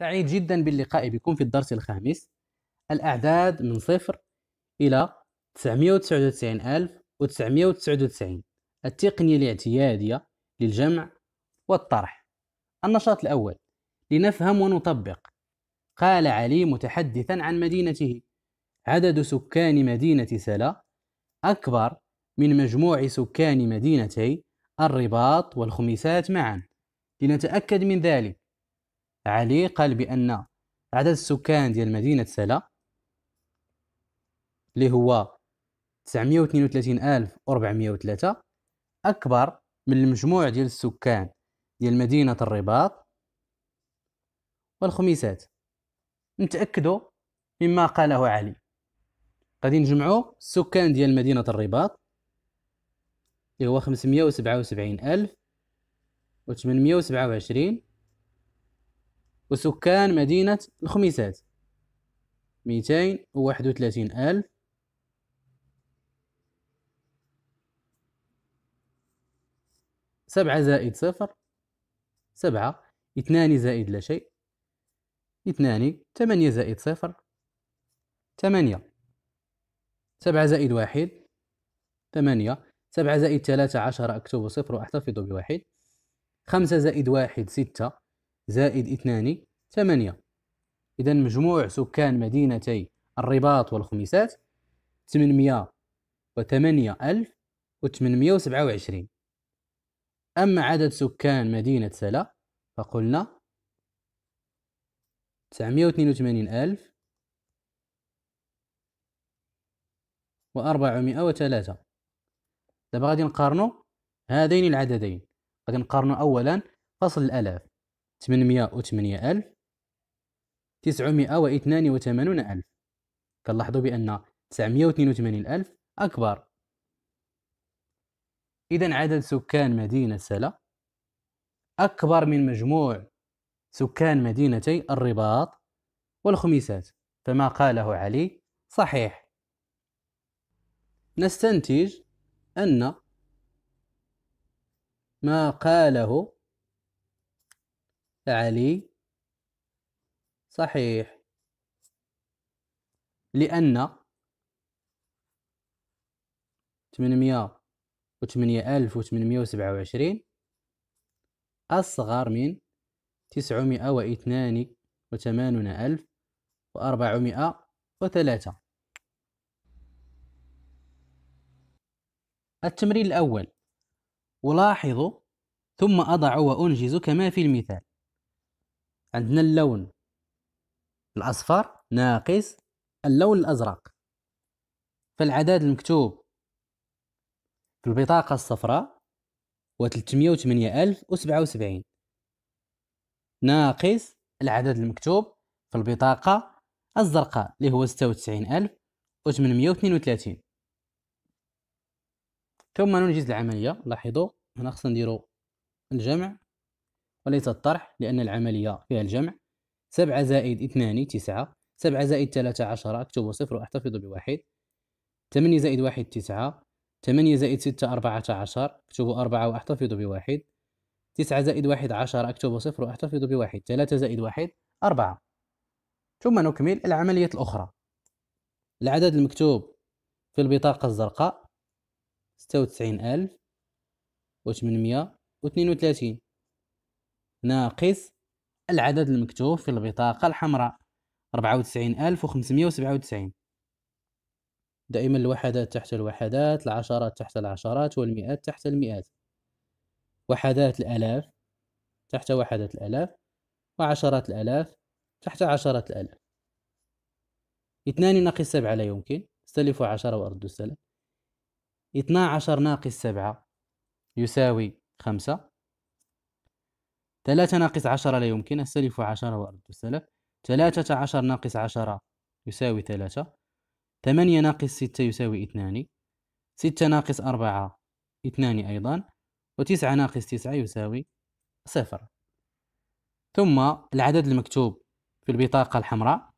سعيد جدا باللقاء بكم في الدرس الخامس الأعداد من صفر إلى 999999 التقنية الاعتيادية للجمع والطرح النشاط الأول لنفهم ونطبق قال علي متحدثا عن مدينته عدد سكان مدينة سلا أكبر من مجموع سكان مدينتي الرباط والخميسات معا لنتأكد من ذلك علي قال بأن عدد السكان ديال مدينة سلا اللي هو 932403 أكبر من المجموع ديال السكان ديال مدينة الرباط والخميسات نتأكدوا مما قاله علي غادي نجمعوا السكان ديال مدينة الرباط اللي هو خمسمية وسبعة وسبعين ألف وسبعة وعشرين وسكان مدينة الخميسات ميتين وواحد وثلاثين ألف سبعة زائد صفر سبعة اثنان زائد لا شيء اثنان ثمانية زائد صفر ثمانية سبعة زائد واحد ثمانية سبعة زائد ثلاثة عشرة أكتب صفر وأحتفظ بواحد خمسة زائد واحد ستة زائد اثنان ثمانية إذا مجموع سكان مدينتي الرباط والخميسات ألف وعشرين أما عدد سكان مدينة سلا فقلنا ألف و403 دابا غادي نقارنو هذين العددين غادي نقارنو أولا فصل الألاف ثمانمية وثمانية ألف تسعمائة ألف كنلاحظوا بأن تسعمية ألف أكبر إذا عدد سكان مدينة سلا أكبر من مجموع سكان مدينتي الرباط والخميسات فما قاله علي صحيح نستنتج أن ما قاله علي صحيح لأن ثمانمية وثمانية ألف وثمانمية وسبعة وعشرين أصغر من تسعمائة واثنان وثمانون ألف وأربعمائة وثلاثة التمرين الأول ألاحظ ثم أضع وأنجز كما في المثال عندنا اللون الأصفر ناقص اللون الأزرق فالعدد المكتوب في البطاقة الصفراء هو 308077 ناقص العدد المكتوب في البطاقة الزرقاء اللي هو 96832 ثم ننجز العملية لاحظوا هنا خصنا نديرو الجمع وليس الطرح لأن العملية فيها الجمع سبعة زائد اثنان تسعة سبعة زائد ثلاثة عشرة أكتب صفر وأحتفظ بواحد ثمانية زائد واحد تسعة ثمانية زائد ستة أربعة عشر أكتب أربعة وأحتفظ بواحد تسعة زائد واحد عشر أكتب صفر وأحتفظ بواحد ثلاثة زائد واحد أربعة ثم نكمل العملية الأخرى العدد المكتوب في البطاقة الزرقاء ستة وتسعين ألف وثمانمية واثنين وثلاثين ناقص العدد المكتوب في البطاقة الحمراء 94597 دائما الوحدات تحت الوحدات العشرات تحت العشرات والمئات تحت المئات وحدات الآلاف تحت وحدات الآلاف وعشرات الآلاف تحت عشرات الآلاف اثنان ناقص سبعة لا يمكن استلفوا عشرة واردوا السلف اثنا عشر ناقص سبعة يساوي خمسة ثلاثة ناقص عشرة لا يمكن أستلف عشرة وأرد السلف ثلاثة عشر ناقص عشرة يساوي ثلاثة ثمانية ناقص ستة يساوي اثنان ستة ناقص أربعة اثنان أيضا وتسعة ناقص تسعة يساوي صفر ثم العدد المكتوب في البطاقة الحمراء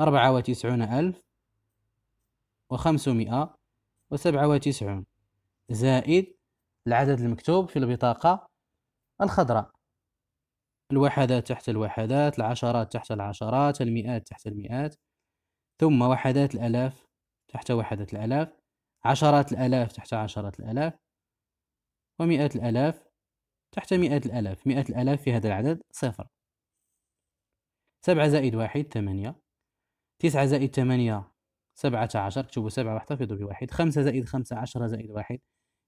أربعة وتسعون ألف وخمسمائة وسبعة وتسعون زائد العدد المكتوب في البطاقة الخضراء الوحدات تحت الوحدات العشرات تحت العشرات المئات تحت المئات ثم وحدات الألاف تحت وحدات الألاف عشرات الألاف تحت عشرات الألاف ومئات الألاف تحت مئات الألاف مئات الألاف في هذا العدد صفر سبعة زائد واحد ثمانية تسعة زائد ثمانية سبعة عشر اكتبوا سبعة واحتفظوا بواحد خمسة زائد خمسة عشرة زائد واحد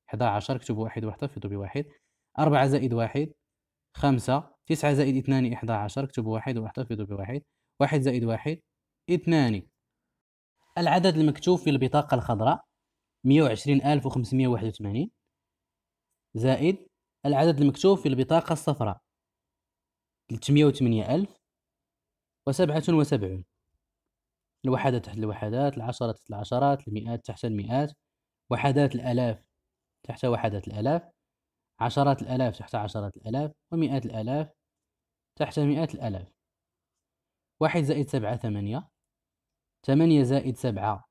حدا عشر اكتبوا واحد واحتفظوا بواحد أربعة زائد واحد خمسة تسعة زائد اثنان إحدى عشر اكتب واحد واحتفظ بواحد واحد زائد واحد اثنان العدد المكتوب في البطاقة الخضراء مية وعشرين ألف وخمسمية واحد وثمانين زائد العدد المكتوب في البطاقة الصفراء ثلاثمية وثمانية ألف وسبعة وسبعون الوحدة تحت الوحدات العشرة تحت العشرات المئات تحت المئات وحدات الآلاف تحت وحدات الآلاف عشرات الآلاف تحت عشرات الآلاف ومئات الآلاف تحت مئات الآلاف واحد زائد سبعة ثمانية ثمانية زائد سبعة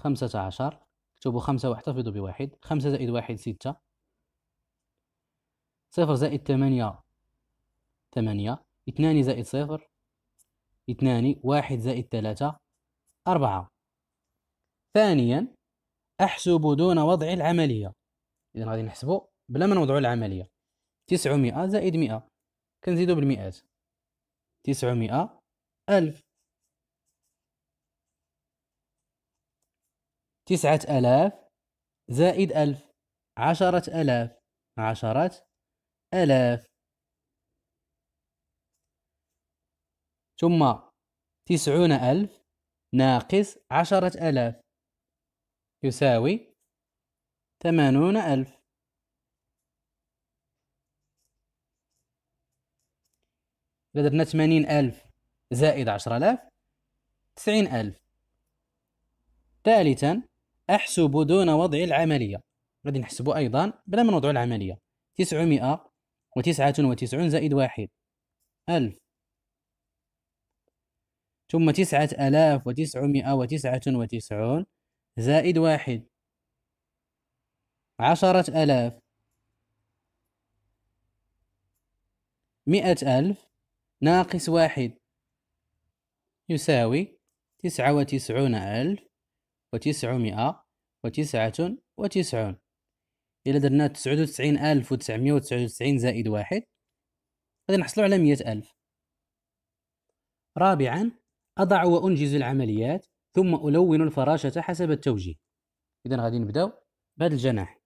خمسة عشر اكتبوا خمسة واحتفظوا بواحد خمسة زائد واحد ستة صفر زائد ثمانية ثمانية اثنان زائد صفر اثنان واحد زائد ثلاثة أربعة ثانيا أحسب دون وضع العملية إذا غادي نحسبو بلا ما نوضعوا العمليه 900 زائد 100 كنزيدو بالمئات 900 ألف تسعة ألاف زائد ألف عشرة ألاف عشرة ألاف ثم تسعون ألف ناقص عشرة ألاف يساوي ثمانون ألف الا درنا 80000 زائد 10000 90000 ثالثا أحسب دون وضع العملية غادي نحسبو أيضا بلا ما نوضعوا العملية 999 وتسعة وتسعون زائد واحد ألف ثم تسعة وتسعة وتسعون زائد واحد عشرة 100000 مئة ألف ناقص واحد يساوي تسعة وتسعون ألف وتسعمائة وتسعة وتسعون إلا درنا تسعود وتسعين ألف وتسعمية وتسعود وتسعين زائد واحد غادي نحصلو على مية ألف رابعا أضع وأنجز العمليات ثم ألون الفراشة حسب التوجيه إذا غادي نبداو بهذا الجناح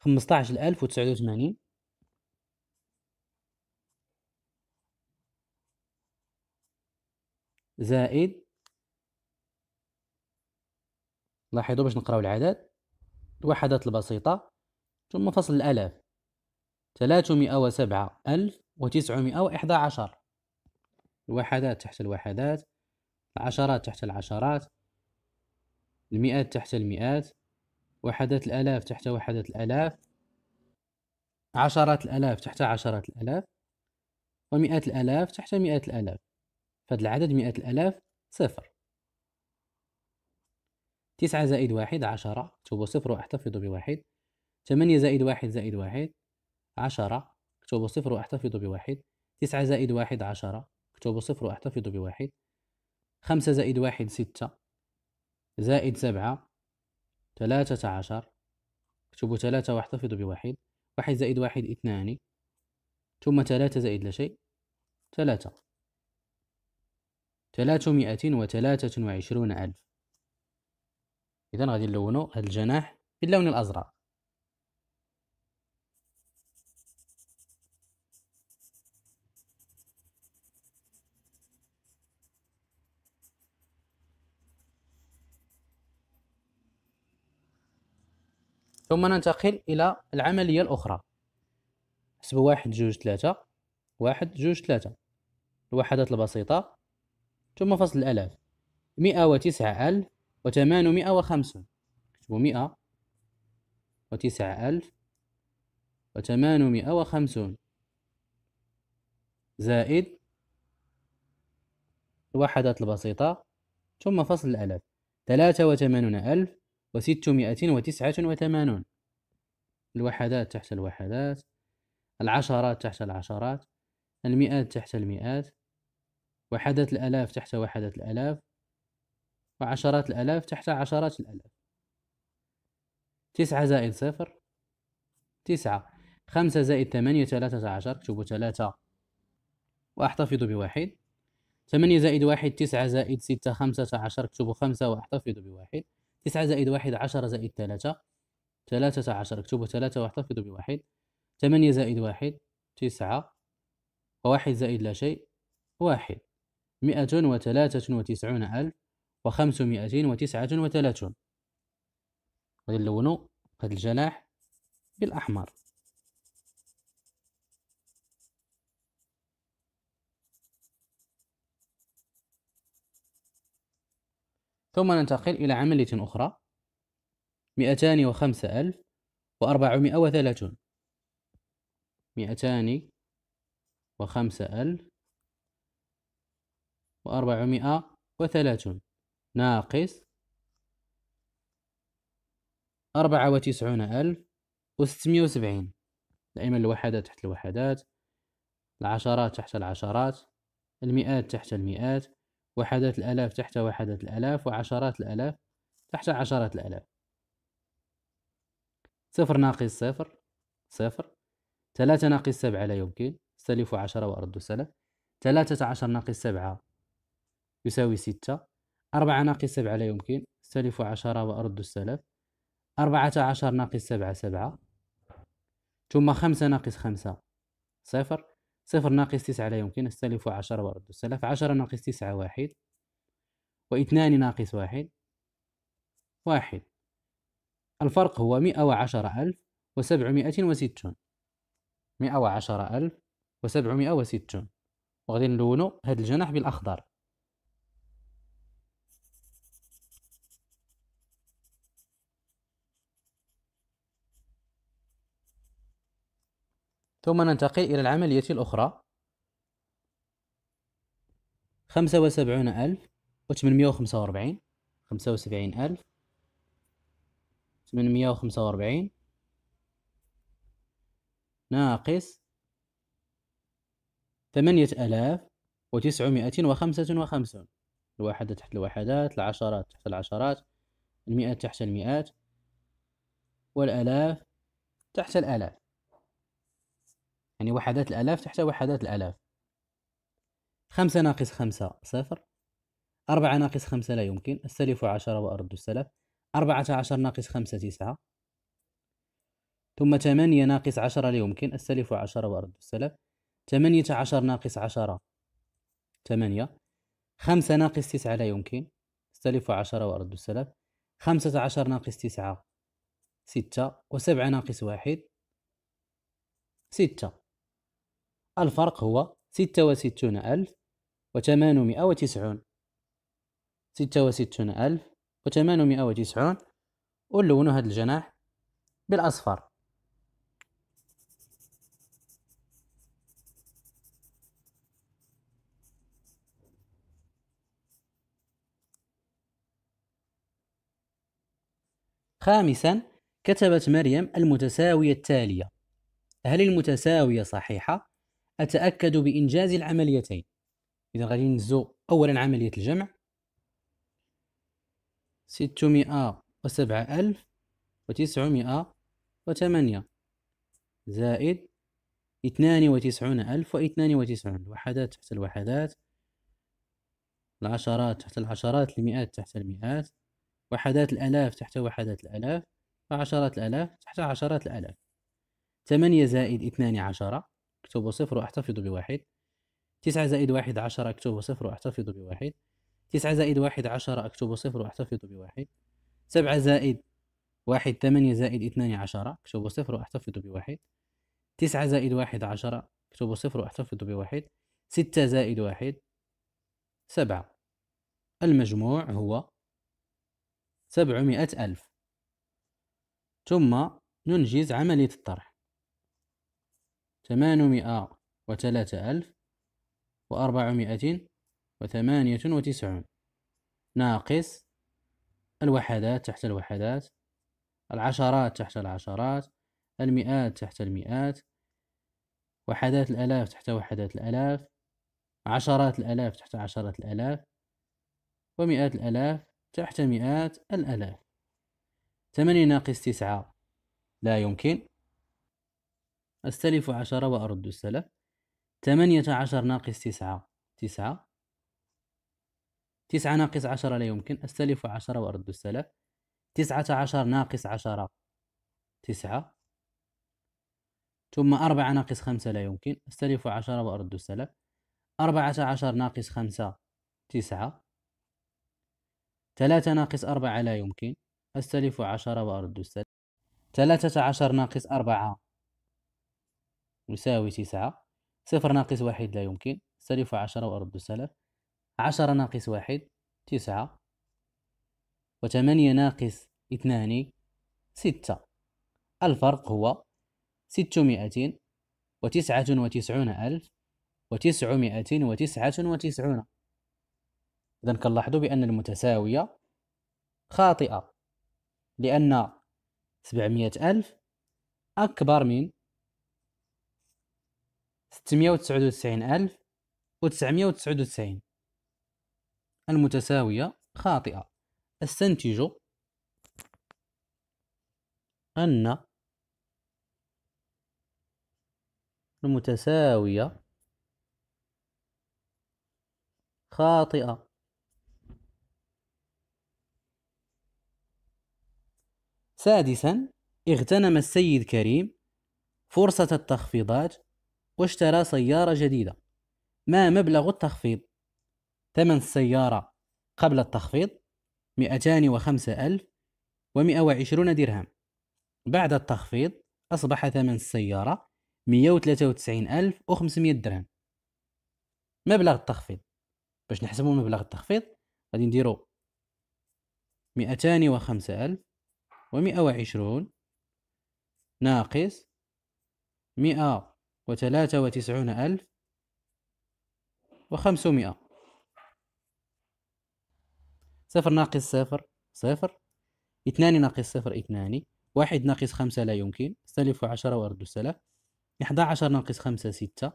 خمسطاعش ألف وتسعود وثمانين زائد لاحظوا باش نقراو العدد الوحدات البسيطة ثم فصل الآلاف ثلاثمائة وسبعة ألف وتسعمائة وإحدى عشر الوحدات تحت الوحدات العشرات تحت العشرات المئات تحت المئات وحدات الآلاف تحت وحدات الآلاف عشرات الآلاف تحت عشرات الآلاف ومئات الآلاف تحت مئات الآلاف فهاد العدد مئة الآلاف صفر تسعة زائد واحد عشرة اكتبو صفر وأحتفظ بواحد ثمانية زائد واحد زائد واحد عشرة اكتبو صفر وأحتفظ بواحد تسعة زائد واحد عشرة اكتبو صفر وأحتفظ بواحد خمسة زائد واحد ستة زائد سبعة ثلاثة عشر اكتبو ثلاثة واحتفظ بواحد واحد زائد واحد اثنان ثم ثلاثة زائد لا شيء ثلاثة 323 وعشرون ألف إذا غادي نلونو هاد الجناح باللون الأزرق ثم ننتقل إلى العملية الأخرى حسب واحد جوج ثلاثة واحد جوج ثلاثة الوحدات البسيطة ثم فصل الآلاف مئة وتسعة ألف وثمانمائة وخمسون كتبوا مئة وتسعة ألف وثمانمائة وخمسون زائد الوحدات البسيطة ثم فصل الآلاف ثلاثة وثمانون ألف وستمائة وتسعة وثمانون الوحدات تحت الوحدات العشرات تحت العشرات المئات تحت المئات وحدات الآلاف تحت وحدات الآلاف وعشرات الآلاف تحت عشرات الآلاف تسعة زائد صفر تسعة خمسة زائد ثمانية ثلاثة عشر اكتبوا ثلاثة وأحتفظ بواحد ثمانية زائد واحد تسعة زائد ستة خمسة عشر اكتبوا خمسة وأحتفظ بواحد تسعة زائد واحد عشرة زائد ثلاثة ثلاثة عشر اكتبوا ثلاثة واحتفظ بواحد ثمانية زائد واحد تسعة وواحد زائد لا شيء واحد مئة وثلاثة وتسعون ألف وخمسمائة وتسعة وثلاثون غادي نلونو هاد الجناح بالأحمر ثم ننتقل إلى عملية أخرى مئتان وخمسة ألف وأربعمائة وثلاثون مئتان وخمسة ألف وأربعمائة وثلاثون ناقص أربعة وتسعون ألف وستمائة وسبعين دائما الوحدات تحت الوحدات العشرات تحت العشرات المئات تحت المئات وحدات الآلاف تحت وحدات الآلاف وعشرات الآلاف تحت عشرات الآلاف صفر ناقص صفر صفر ثلاثة ناقص سبعة لا يمكن استلف عشرة وأرد سلف ثلاثة عشر ناقص سبعة يساوي ستة أربعة ناقص سبعة لا يمكن أستلف عشرة وأرد السلف أربعة عشر ناقص سبعة سبعة ثم خمسة ناقص خمسة صفر صفر ناقص تسعة لا يمكن أستلف عشرة وأرد السلف عشرة ناقص تسعة واحد واثنان ناقص واحد واحد الفرق هو مئة وعشرة ألف وسبعمائة وستون مئة وعشرة ألف وسبعمائة وستون وغادي نلونو هاد الجناح بالأخضر ثم ننتقل إلى العملية الأخرى خمسة وسبعون ألف وثمانمية وخمسة وأربعين خمسة وسبعين ألف ثمانمية وخمسة وأربعين ناقص ثمانية آلاف وتسعمائة وخمسة وخمسون الواحدة تحت الواحدات العشرات تحت العشرات المئات تحت المئات والآلاف تحت الآلاف يعني وحدات الآلاف تحت وحدات الآلاف خمسة ناقص خمسة صفر أربعة ناقص خمسة لا يمكن السلف عشرة وأرد السلف أربعة عشر ناقص خمسة تسعة ثم ثمانية ناقص عشرة لا يمكن السلف عشرة وأرد السلف ثمانية عشر ناقص عشرة ثمانية خمسة ناقص تسعة لا يمكن السلف عشرة وأرد السلف خمسة عشر ناقص تسعة ستة وسبعة ناقص واحد ستة الفرق هو ستة وستون ألف وثمانمائة وتسعون ستة وستون ألف وثمانمائة وتسعون هذا الجناح بالأصفر خامسا كتبت مريم المتساوية التالية هل المتساوية صحيحة؟ أتأكد بإنجاز العمليتين إذا غادي نزو أولا عملية الجمع ستمائة وسبعة ألف وتسعمائة زائد اثنان وتسعون ألف واثنان وتسعون الوحدات تحت الوحدات العشرات تحت العشرات المئات تحت المئات وحدات الآلاف تحت وحدات الآلاف وعشرات الآلاف تحت عشرات الآلاف ثمانية زائد اثنان عشرة اكتب صفر واحتفظ بواحد تسعة زائد واحد عشرة اكتب صفر واحتفظ بواحد تسعة زائد واحد عشرة اكتب صفر واحتفظ بواحد سبعة زائد واحد ثمانية زائد اثنان عشرة اكتب صفر واحتفظ بواحد تسعة زائد واحد عشرة اكتب صفر واحتفظ بواحد ستة زائد واحد سبعة المجموع هو سبعمائة ألف ثم ننجز عملية الطرح ثمانمائة وثلاثة ألف وأربعمائة وثمانية وتسعون ناقص الوحدات تحت الوحدات العشرات تحت العشرات المئات تحت المئات وحدات الآلاف تحت وحدات الآلاف عشرات الآلاف تحت عشرات الآلاف ومئات الآلاف تحت مئات الآلاف ثمانية ناقص تسعة لا يمكن أستلف عشرة وأرد السلف ثمانية عشر ناقص تسعة تسعة تسعة ناقص عشرة لا يمكن أستلف عشرة وأرد السلف تسعة عشر ناقص عشرة تسعة ثم أربعة ناقص خمسة لا يمكن أستلف عشرة وأرد السلف أربعة عشر ناقص خمسة تسعة ثلاثة ناقص أربعة لا يمكن أستلف عشرة وأرد السلف ثلاثة عشر ناقص أربعة يساوي تسعة صفر ناقص واحد لا يمكن سلف عشرة وأرد السلف عشرة ناقص واحد تسعة وثمانية ناقص اثنان ستة الفرق هو ستمائة وتسعة وتسعون ألف وتسعمائة وتسعة وتسعون إذا كنلاحظوا بأن المتساوية خاطئة لأن سبعمائة ألف أكبر من ستمية وتسعود وتسعين ألف وتسعمية وتسعود وتسعين المتساوية خاطئة استنتج أن المتساوية خاطئة سادسا اغتنم السيد كريم فرصة التخفيضات واشترى سيارة جديدة ما مبلغ التخفيض؟ ثمن السيارة قبل التخفيض 205 ألف و120 درهم بعد التخفيض أصبح ثمن السيارة 193 ألف و 500 درهم مبلغ التخفيض باش نحسبوا مبلغ التخفيض غادي نديرو 205 ألف و120 ناقص 100 وثلاثة وتسعون ألف وخمسمائة صفر ناقص صفر صفر اثنان ناقص صفر اثنان واحد ناقص خمسة لا يمكن سلف عشرة وارد السلف إحدى عشر ناقص خمسة ستة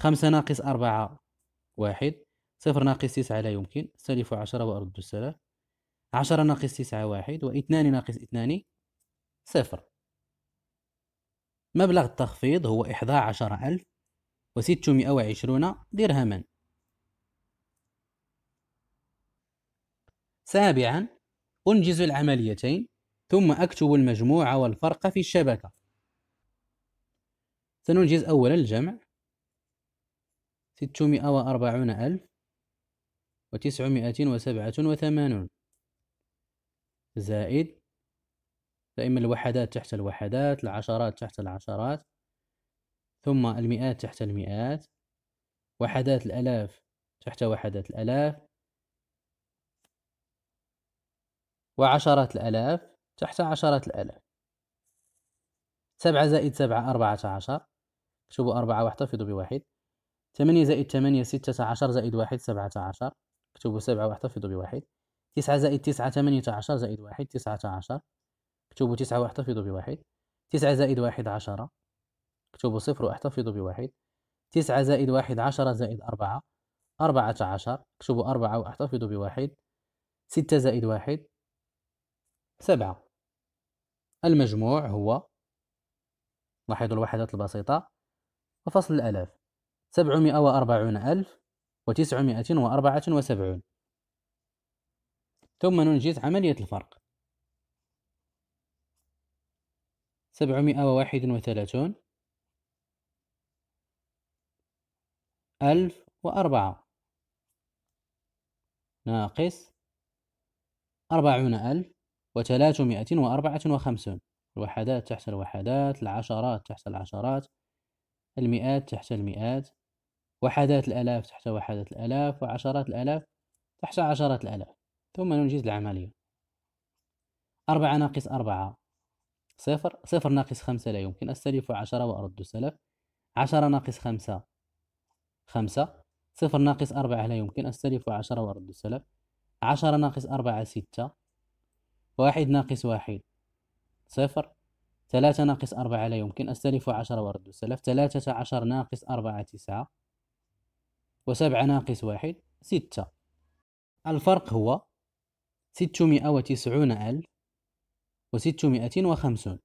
خمسة ناقص أربعة واحد صفر ناقص تسعة لا يمكن سلف عشرة وأرد السلف عشرة ناقص تسعة واحد واثنان ناقص اثنان صفر مبلغ التخفيض هو إحدى عشر ألف وستمائة وعشرون درهما سابعا أنجز العمليتين ثم أكتب المجموع والفرق في الشبكة سننجز أولا الجمع ستمائة وأربعون ألف وتسعمائة وسبعة وثمانون زائد دائما الوحدات تحت الوحدات العشرات تحت العشرات ثم المئات تحت المئات وحدات الألاف تحت وحدات الألاف وعشرات الألاف تحت عشرات الألاف سبعة زائد سبعة أربعة عشر اكتبوا أربعة واحتفظوا بواحد ثمانية زائد ثمانية ستة عشر زائد واحد سبعة عشر اكتبوا سبعة واحتفظوا بواحد تسعة زائد تسعة ثمانية عشر زائد واحد تسعة عشر اكتبوا تسعة واحتفظوا بواحد تسعة زائد واحد عشرة اكتبوا صفر واحتفظوا بواحد تسعة زائد واحد عشرة زائد أربعة أربعة عشر اكتبوا أربعة واحتفظوا بواحد ستة زائد واحد سبعة المجموع هو لاحظوا الوحدات البسيطة وفصل الآلاف سبعمائة وأربعون ألف وتسعمائة وأربعة وسبعون ثم ننجز عملية الفرق سبعمائة وواحد وثلاثون ألف وأربعة ناقص أربعون ألف وثلاثمائة وأربعة وخمسون الوحدات تحت الوحدات العشرات تحت العشرات المئات تحت المئات وحدات الآلاف تحت وحدات الآلاف وعشرات الآلاف تحت عشرات الآلاف ثم ننجز العملية أربعة ناقص أربعة صفر صفر ناقص خمسة لا يمكن أستلف عشرة وأرد السلف عشرة ناقص خمسة خمسة صفر ناقص أربعة لا يمكن أستلف عشرة وأرد السلف عشرة ناقص أربعة ستة واحد ناقص واحد صفر ثلاثة ناقص أربعة لا يمكن أستلف عشرة وأرد السلف ثلاثة عشر ناقص أربعة تسعة وسبعة ناقص واحد ستة الفرق هو ستمائة وتسعون ألف وستمائة وخمسون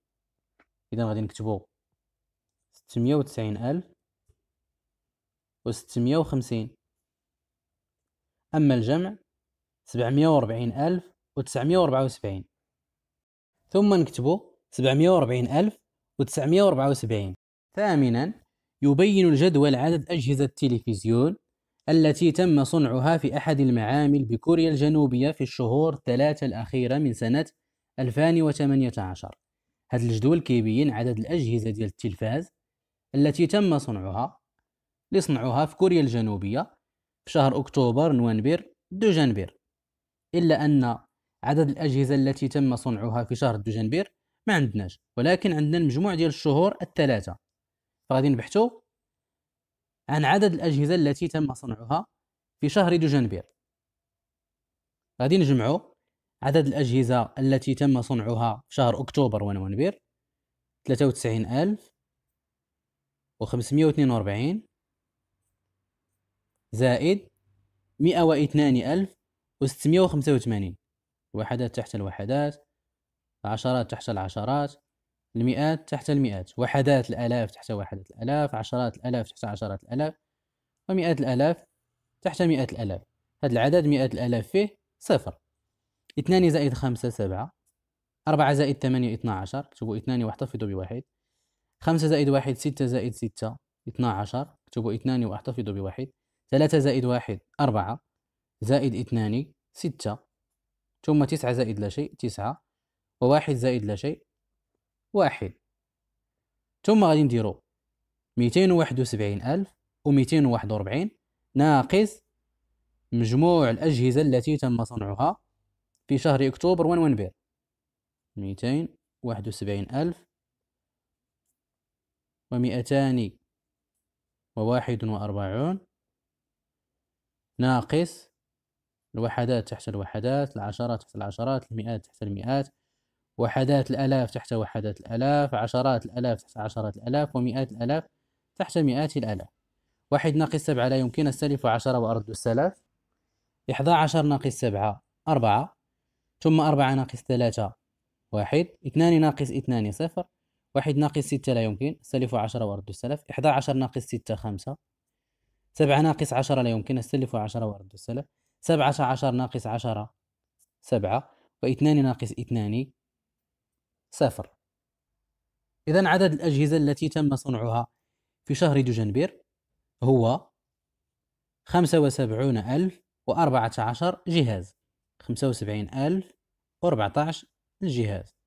إذا غادي نكتبو ستمية وتسعين ألف وستمية وخمسين أما الجمع سبعمية وأربعين ألف وتسعمية وأربعة وسبعين ثم نكتبو سبعمية وأربعين ألف وتسعمية وأربعة وسبعين ثامنا يبين الجدول عدد أجهزة التلفزيون التي تم صنعها في أحد المعامل بكوريا الجنوبية في الشهور الثلاثة الأخيرة من سنة 2018 هذا الجدول كيبين عدد الأجهزة ديال التلفاز التي تم صنعها لصنعها في كوريا الجنوبية في شهر أكتوبر نوفمبر دجنبير إلا أن عدد الأجهزة التي تم صنعها في شهر دجنبير ما عندناش ولكن عندنا المجموع ديال الشهور الثلاثة فغادي نبحثوا عن عدد الأجهزة التي تم صنعها في شهر دجنبير غادي نجمعوا عدد الأجهزة التي تم صنعها في شهر أكتوبر ونونبير 93542 زائد 102685 وحدات تحت الوحدات العشرات تحت العشرات المئات تحت المئات وحدات الآلاف تحت وحدات الآلاف عشرات الآلاف تحت عشرات الآلاف ومئات الآلاف تحت مئات الآلاف هذا العدد مئات الآلاف فيه صفر 2 زائد 5 7 4 زائد 8 12 اكتبوا 2 واحتفظوا بواحد 5 زائد 1 6 زائد 6 12 اكتبوا 2 واحتفظوا بواحد 3 زائد 1 4 زائد 2 6 ثم 9 زائد لا شيء 9 و1 زائد لا شيء 1 ثم غادي نديرو 271000 و241 ناقص مجموع الأجهزة التي تم صنعها في شهر أكتوبر وين وين بيع ميتين واحد وسبعين ألف ومئتان وواحد وأربعون ناقص الوحدات تحت الوحدات العشرات تحت العشرات المئات تحت المئات وحدات الآلاف تحت وحدات الآلاف عشرات الآلاف تحت عشرات الآلاف ومئات الآلاف تحت مئات الآلاف واحد ناقص سبعة لا يمكن السلف وعشرة وأرد السلف إحدى عشر ناقص سبعة أربعة ثم أربعة ناقص ثلاثة واحد اثنان ناقص اثنان صفر واحد ناقص ستة لا يمكن سلف عشرة وارد السلف إحدى عشر ناقص ستة خمسة سبعة ناقص عشرة لا يمكن السلف عشرة وارد السلف سبعة عشر ناقص عشرة سبعة واثنان ناقص اثنان صفر إذا عدد الأجهزة التي تم صنعها في شهر دجنبير هو خمسة وسبعون ألف وأربعة عشر جهاز خمسة وسبعين ألف وأربعتاش الجهاز